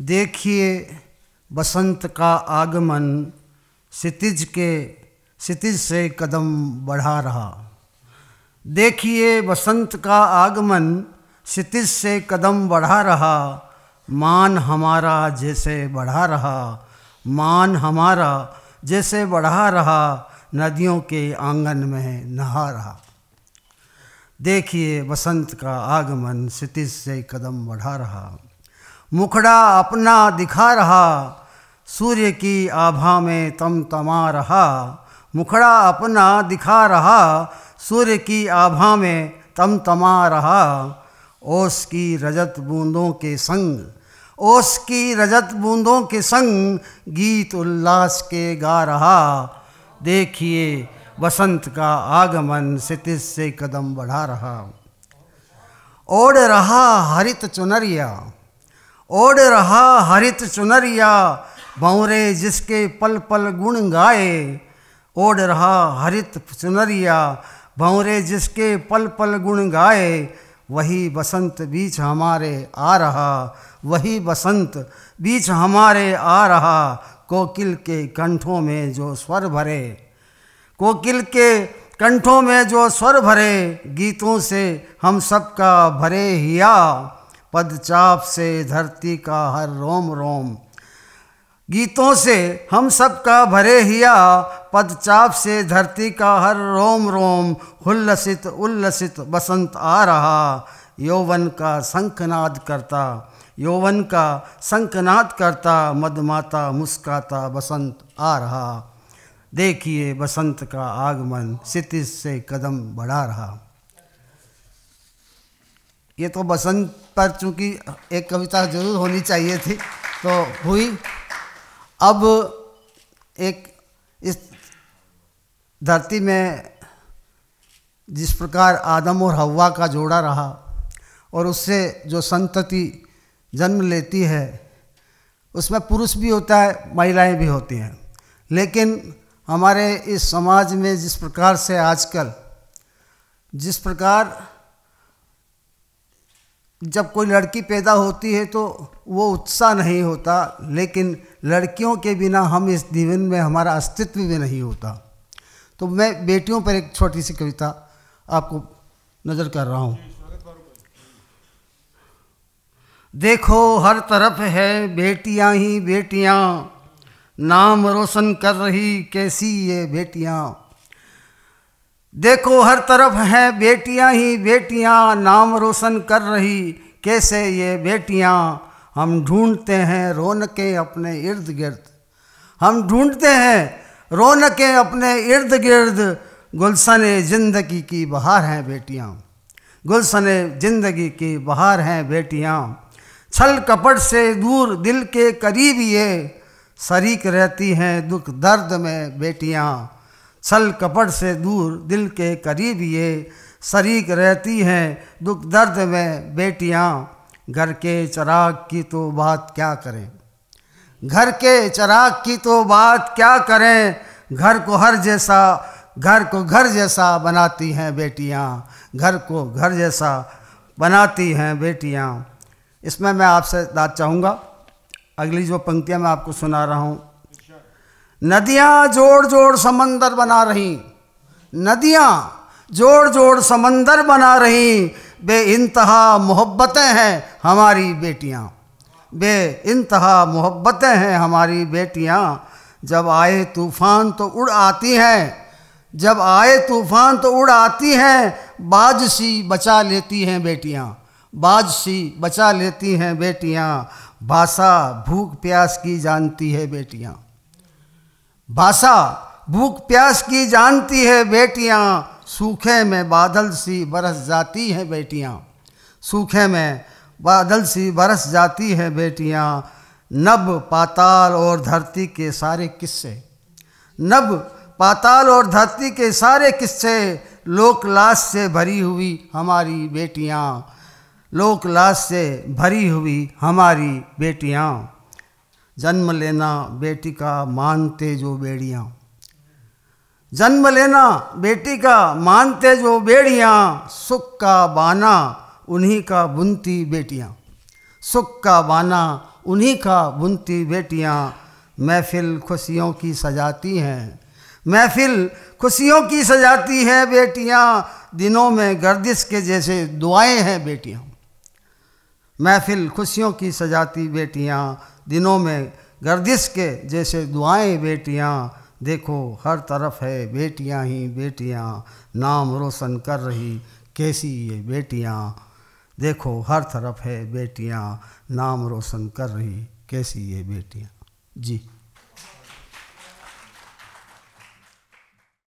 देखिए बसंत का आगमन क्षितिज के क्षितिज से कदम बढ़ा रहा देखिए बसंत का आगमन क्षितिज से कदम बढ़ा रहा मान हमारा जैसे बढ़ा रहा मान हमारा जैसे बढ़ा रहा नदियों के आंगन में नहा रहा देखिए बसंत का आगमन क्षितिज से कदम बढ़ा रहा मुखड़ा अपना दिखा रहा सूर्य की आभा में तम तमा रहा मुखड़ा अपना दिखा रहा सूर्य की आभा में तम तमा रहा ओस की रजत बूंदों के संग ओस की रजत बूंदों के संग गीत उल्लास के गा रहा देखिए बसंत का आगमन सितिस से कदम बढ़ा रहा ओढ़ रहा हरित चुनरिया ओढ़ रहा हरित चुनरिया भौरे जिसके पल पल गुण गाए ओढ़ रहा हरित चुनरिया भौरे जिसके पल पल गुण गाए वही बसंत बीच हमारे आ रहा वही बसंत बीच हमारे आ रहा कोकिल के कंठों में जो स्वर भरे कोकिल के कंठों में जो स्वर भरे गीतों से हम सबका भरे हिया पदचाप से धरती का हर रोम रोम गीतों से हम सब का भरे हिया पदचाप से धरती का हर रोम रोम हुल्लसित उल्लसित बसंत आ रहा यौवन का शंखनाद करता यौवन का शंखनाद करता मदमाता मुस्काता बसंत आ रहा देखिए बसंत का आगमन सितिस से कदम बढ़ा रहा ये तो बसंत पर चूंकि एक कविता जरूर होनी चाहिए थी तो हुई अब एक इस धरती में जिस प्रकार आदम और हवा का जोड़ा रहा और उससे जो संतति जन्म लेती है उसमें पुरुष भी होता है महिलाएं भी होती हैं लेकिन हमारे इस समाज में जिस प्रकार से आजकल जिस प्रकार जब कोई लड़की पैदा होती है तो वो उत्साह नहीं होता लेकिन लड़कियों के बिना हम इस जीवन में हमारा अस्तित्व भी नहीं होता तो मैं बेटियों पर एक छोटी सी कविता आपको नज़र कर रहा हूँ देखो हर तरफ है बेटियाँ ही बेटियाँ नाम रोशन कर रही कैसी ये बेटियाँ देखो हर तरफ हैं बेटियां ही बेटियां नाम रोशन कर रही कैसे ये बेटियां हम ढूंढते हैं रौनकें अपने इर्द गिर्द हम ढूंढते हैं रौनकें अपने इर्द गिर्द गुलशन ज़िंदगी की बहार हैं बेटियां गुलशन ज़िंदगी की बहार हैं बेटियां छल कपट से दूर दिल के करीब ये शरीक रहती हैं दुख दर्द में बेटियां छल कपट से दूर दिल के करीब ये शरीक रहती हैं दुख दर्द में बेटियां घर के चराग की तो बात क्या करें घर के चराग की तो बात क्या करें घर को हर जैसा घर को घर जैसा बनाती हैं बेटियां घर को घर जैसा बनाती हैं बेटियां इसमें मैं आपसे दाद चाहूँगा अगली जो पंक्तियाँ मैं आपको सुना रहा हूँ नदियाँ जोड़ जोड़ समंदर बना रही नदियाँ जोड़ जोड़ समंदर बना रही बे इंतहा मोहब्बतें हैं हमारी बेटियाँ बे इंतहा मोहब्बतें हैं हमारी बेटियाँ जब आए तूफ़ान तो उड़ आती हैं जब आए तूफ़ान तो उड़ आती हैं बाज सी बचा लेती हैं बेटियाँ बाज सी बचा लेती हैं बेटियाँ भाषा भूख प्यास की जानती है बेटियाँ भाषा भूख प्यास की जानती है बेटियाँ सूखे में बादल सी बरस जाती हैं बेटियाँ सूखे में बादल सी बरस जाती हैं बेटियाँ नब पाताल और धरती के सारे किस्से नब पाताल और धरती के सारे किस्से लाश से भरी हुई हमारी बेटियाँ लाश से भरी हुई हमारी बेटियाँ जन्म लेना बेटी का मानते जो बेड़ियाँ जन्म लेना बेटी का मानते जो बेड़ियाँ सुख का बाना उन्हीं का बुनती बेटियाँ सुख का बाना उन्हीं का बुनती बेटियाँ महफिल खुशियों की सजाती हैं महफिल खुशियों की सजाती हैं बेटियाँ दिनों में गर्दिश के जैसे दुआएं हैं बेटियाँ महफिल खुशियों की सजाती बेटियाँ दिनों में गर्दिश के जैसे दुआएं बेटियां देखो हर तरफ है बेटियां ही बेटियां नाम रोशन कर रही कैसी ये बेटियां देखो हर तरफ है बेटियां नाम रोशन कर रही कैसी ये बेटियां जी